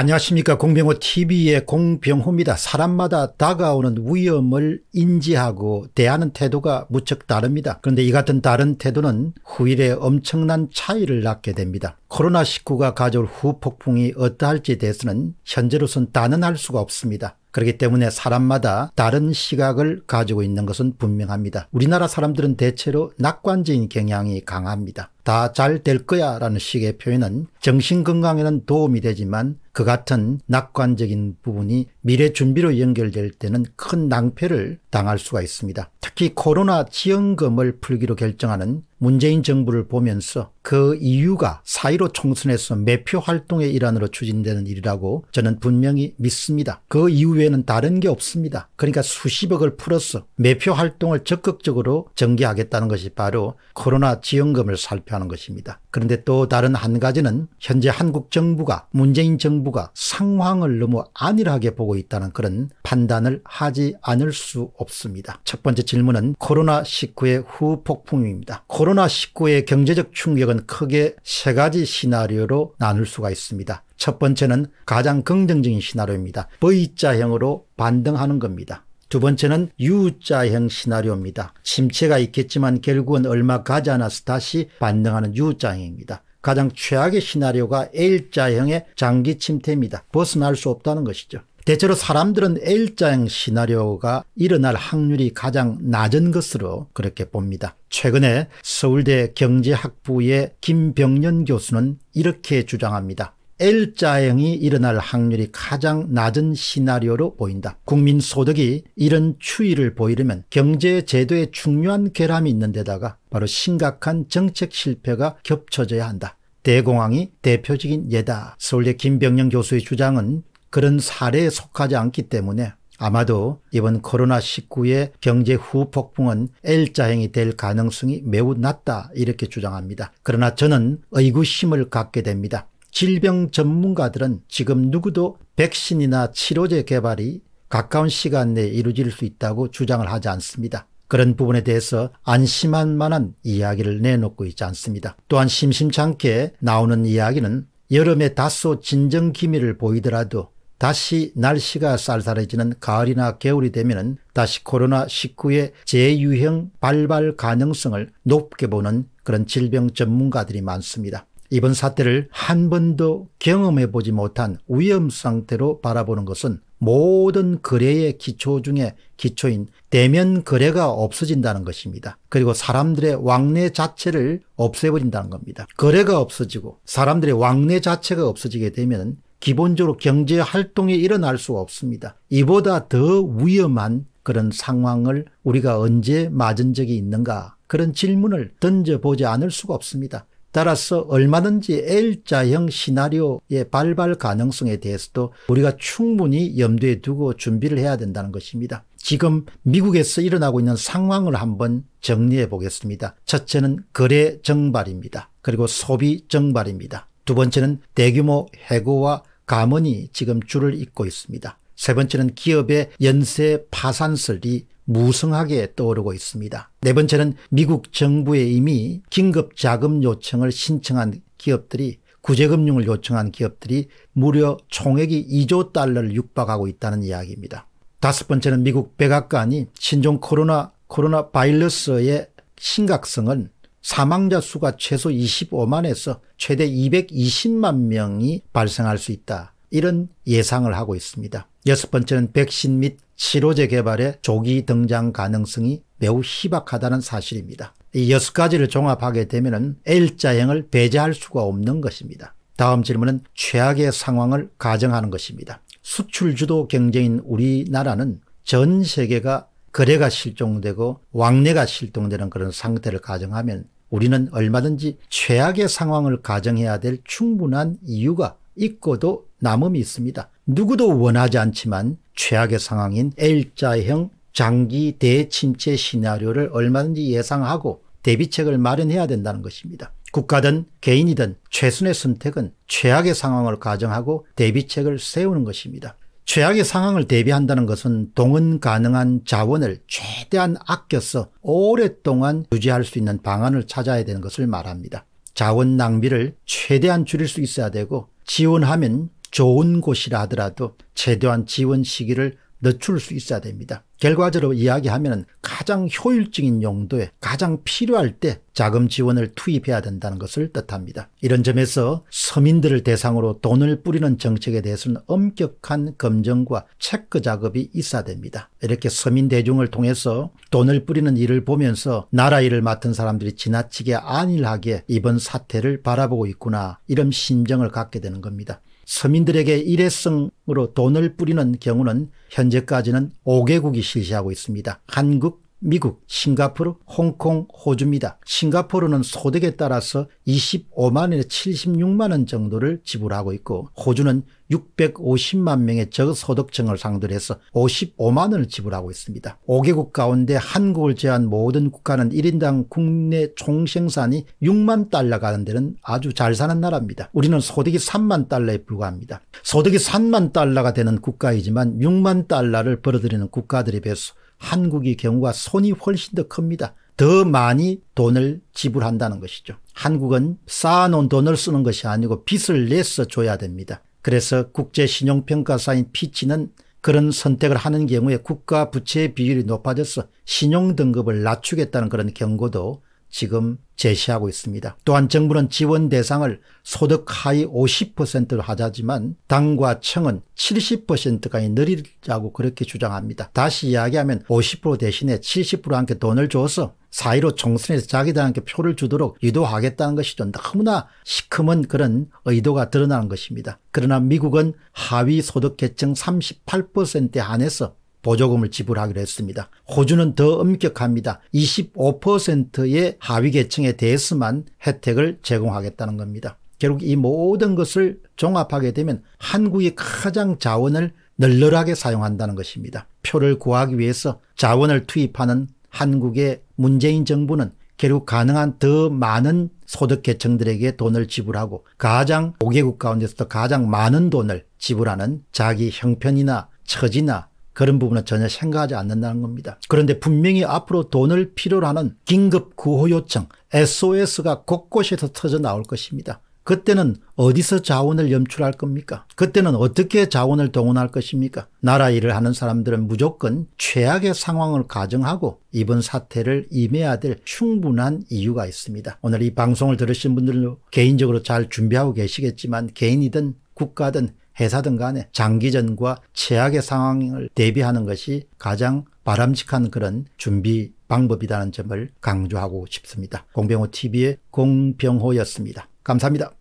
안녕하십니까 공병호TV의 공병호입니다. 사람마다 다가오는 위험을 인지하고 대하는 태도가 무척 다릅니다. 그런데 이 같은 다른 태도는 후일에 엄청난 차이를 낳게 됩니다. 코로나19가 가져올 후폭풍이 어떠할지에 대해서는 현재로선 단언할 수가 없습니다. 그렇기 때문에 사람마다 다른 시각을 가지고 있는 것은 분명합니다. 우리나라 사람들은 대체로 낙관적인 경향이 강합니다. 다잘될 거야 라는 식의 표현은 정신건강에는 도움이 되지만 그 같은 낙관적인 부분이 미래 준비로 연결될 때는 큰 낭패를 당할 수가 있습니다. 특히 코로나 지원금을 풀기로 결정하는 문재인 정부를 보면서 그 이유가 사1로 총선에서 매표 활동의 일환으로 추진되는 일이라고 저는 분명히 믿습니다. 그 이후에는 다른 게 없습니다. 그러니까 수십억을 풀어서 매표 활동을 적극적으로 전개하겠다는 것이 바로 코로나 지원금을 살펴 생각는 것입니다. 그런데 또 다른 한 가지는 현재 한국 정부가 문재인 정부가 상황을 너무 안일하게 보고 있다는 그런 판단을 하지 않을 수 없습니다. 첫 번째 질문은 코로나19의 후폭풍입니다. 코로나19의 경제적 충격은 크게 세 가지 시나리오로 나눌 수가 있습니다. 첫 번째는 가장 긍정적인 시나리오입니다. V자형으로 반등하는 겁니다. 두 번째는 U자형 시나리오입니다. 침체가 있겠지만 결국은 얼마 가지 않아서 다시 반등하는 U자형입니다. 가장 최악의 시나리오가 L자형의 장기 침체입니다. 벗어날 수 없다는 것이죠. 대체로 사람들은 L자형 시나리오가 일어날 확률이 가장 낮은 것으로 그렇게 봅니다. 최근에 서울대 경제학부의 김병년 교수는 이렇게 주장합니다. L자형이 일어날 확률이 가장 낮은 시나리오로 보인다. 국민 소득이 이런 추이를 보이려면 경제 제도에 중요한 결함이 있는 데다가 바로 심각한 정책 실패가 겹쳐져야 한다. 대공황이 대표적인 예다. 서울대 김병영 교수의 주장은 그런 사례에 속하지 않기 때문에 아마도 이번 코로나19의 경제 후폭풍은 L자형이 될 가능성이 매우 낮다 이렇게 주장합니다. 그러나 저는 의구심을 갖게 됩니다. 질병 전문가들은 지금 누구도 백신이나 치료제 개발이 가까운 시간 내에 이루어질 수 있다고 주장을 하지 않습니다. 그런 부분에 대해서 안심할 만한 이야기를 내놓고 있지 않습니다. 또한 심심찮게 나오는 이야기는 여름에 다소 진정 기미를 보이더라도 다시 날씨가 쌀쌀해지는 가을이나 겨울이 되면 다시 코로나19의 재유행 발발 가능성을 높게 보는 그런 질병 전문가들이 많습니다. 이번 사태를 한 번도 경험해 보지 못한 위험 상태로 바라보는 것은 모든 거래의 기초 중에 기초인 대면 거래가 없어진다는 것입니다. 그리고 사람들의 왕래 자체를 없애버린다는 겁니다. 거래가 없어지고 사람들의 왕래 자체가 없어지게 되면 기본적으로 경제 활동이 일어날 수가 없습니다. 이보다 더 위험한 그런 상황을 우리가 언제 맞은 적이 있는가 그런 질문을 던져보지 않을 수가 없습니다. 따라서 얼마든지 L자형 시나리오의 발발 가능성에 대해서도 우리가 충분히 염두에 두고 준비를 해야 된다는 것입니다. 지금 미국에서 일어나고 있는 상황을 한번 정리해 보겠습니다. 첫째는 거래 정발입니다. 그리고 소비 정발입니다. 두 번째는 대규모 해고와 감원이 지금 줄을 잇고 있습니다. 세 번째는 기업의 연쇄 파산설이 무성하게 떠오르고 있습니다. 네 번째는 미국 정부에 이미 긴급 자금 요청을 신청한 기업들이 구제금융을 요청한 기업들이 무려 총액이 2조 달러를 육박하고 있다는 이야기입니다. 다섯 번째는 미국 백악관이 신종 코로나 코로나 바이러스의 심각성은 사망자 수가 최소 25만에서 최대 220만 명이 발생할 수 있다. 이런 예상을 하고 있습니다. 여섯 번째는 백신 및 치료제 개발에 조기 등장 가능성이 매우 희박하다는 사실입니다. 이 여섯 가지를 종합하게 되면 L자형을 배제할 수가 없는 것입니다. 다음 질문은 최악의 상황을 가정하는 것입니다. 수출주도 경제인 우리나라는 전 세계가 거래가 실종되고 왕래가 실종되는 그런 상태를 가정하면 우리는 얼마든지 최악의 상황을 가정해야 될 충분한 이유가 있고도 남음이 있습니다. 누구도 원하지 않지만 최악의 상황인 L자형 장기 대침체 시나리오를 얼마든지 예상하고 대비책을 마련해야 된다는 것입니다. 국가든 개인이든 최선의 선택은 최악의 상황을 가정하고 대비책을 세우는 것입니다. 최악의 상황을 대비한다는 것은 동원 가능한 자원을 최대한 아껴서 오랫동안 유지할 수 있는 방안을 찾아야 되는 것을 말합니다. 자원 낭비를 최대한 줄일 수 있어야 되고 지원하면 좋은 곳이라 하더라도 최대한 지원 시기를 늦출 수 있어야 됩니다. 결과적으로 이야기하면 가장 효율적인 용도에 가장 필요할 때 자금 지원을 투입해야 된다는 것을 뜻합니다. 이런 점에서 서민들을 대상으로 돈을 뿌리는 정책에 대해서는 엄격한 검증과 체크 작업이 있어야 됩니다. 이렇게 서민 대중을 통해서 돈을 뿌리는 일을 보면서 나라 일을 맡은 사람들이 지나치게 안일하게 이번 사태를 바라보고 있구나 이런 심정을 갖게 되는 겁니다. 서민들에게 일회성으로 돈을 뿌리는 경우는 현재까지는 5개국이 실시하고 있습니다. 한국, 미국, 싱가포르, 홍콩, 호주입니다. 싱가포르는 소득에 따라서 25만원에서 76만원 정도를 지불하고 있고 호주는 650만 명의 저소득층을 상대로 해서 55만원을 지불하고 있습니다. 5개국 가운데 한국을 제한 모든 국가는 1인당 국내 총생산이 6만 달러 가는 데는 아주 잘 사는 나라입니다. 우리는 소득이 3만 달러에 불과합니다. 소득이 3만 달러가 되는 국가이지만 6만 달러를 벌어들이는 국가들에 비해서 한국의 경우가 손이 훨씬 더 큽니다. 더 많이 돈을 지불한다는 것이죠. 한국은 쌓아놓은 돈을 쓰는 것이 아니고 빚을 내서 줘야 됩니다. 그래서 국제신용평가사인 피치는 그런 선택을 하는 경우에 국가 부채 비율이 높아져서 신용등급을 낮추겠다는 그런 경고도 지금 제시하고 있습니다. 또한 정부는 지원 대상을 소득 하위 50%로 하자지만 당과 청은 70%까지 늘리자고 그렇게 주장합니다. 다시 이야기하면 50% 대신에 70%한테 돈을 줘서 사이로 총선에서 자기들한테 표를 주도록 유도하겠다는 것이죠. 너무나 시큼한 그런 의도가 드러나는 것입니다. 그러나 미국은 하위 소득계층 38%에 한해서 보조금을 지불하기로 했습니다. 호주는 더 엄격합니다. 25%의 하위 계층에 대해서만 혜택을 제공하겠다는 겁니다. 결국 이 모든 것을 종합하게 되면 한국이 가장 자원을 널널하게 사용한다는 것입니다. 표를 구하기 위해서 자원을 투입하는 한국의 문재인 정부는 결국 가능한 더 많은 소득계층들에게 돈을 지불하고 가장 5개국 가운데서도 가장 많은 돈을 지불하는 자기 형편이나 처지나 그런 부분은 전혀 생각하지 않는다는 겁니다. 그런데 분명히 앞으로 돈을 필요로 하는 긴급 구호 요청 SOS가 곳곳에서 터져 나올 것입니다. 그때는 어디서 자원을 염출할 겁니까? 그때는 어떻게 자원을 동원할 것입니까? 나라 일을 하는 사람들은 무조건 최악의 상황을 가정하고 이번 사태를 임해야 될 충분한 이유가 있습니다. 오늘 이 방송을 들으신 분들도 개인적으로 잘 준비하고 계시겠지만 개인이든 국가든 회사든 간에 장기전과 최악의 상황을 대비하는 것이 가장 바람직한 그런 준비 방법이라는 점을 강조하고 싶습니다. 공병호 TV의 공병호였습니다. 감사합니다.